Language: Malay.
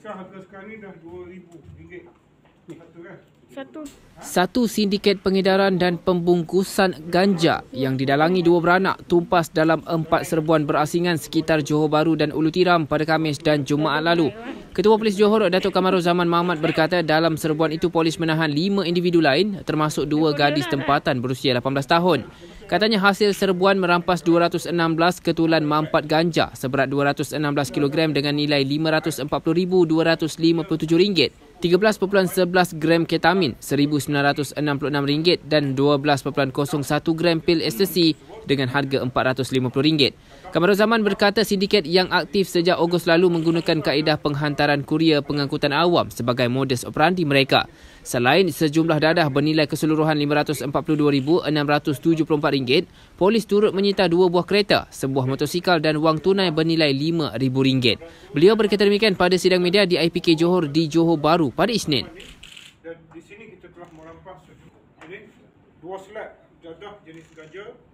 Kan? satu, satu sindiket pengedaran dan pembungkusan ganja yang didalangi dua beranak tumpas dalam empat serbuan berasingan sekitar Johor Bahru dan Ulu Tiram pada Khamis dan Jumaat lalu. Ketua Polis Johor Datuk Kamarul Zaman Mahmud berkata dalam serbuan itu polis menahan lima individu lain termasuk dua gadis eh? tempatan berusia 18 tahun. Katanya hasil serbuan merampas 216 ketulan mampat ganja seberat 216 kg dengan nilai RM540,257. 13.11 gram ketamin RM1,966 dan 12.01 gram pil ecstasy dengan harga RM450. Kamaruzaman berkata sindiket yang aktif sejak Ogos lalu menggunakan kaedah penghantaran kurier pengangkutan awam sebagai modus operandi mereka. Selain sejumlah dadah bernilai keseluruhan RM542,674, polis turut menyita dua buah kereta, sebuah motosikal dan wang tunai bernilai RM5,000. Beliau berkata demikian pada sidang media di IPK Johor di Johor Baru pada Isnin. Dan di sini kita telah merampas ini dua slab dadah jenis gajah.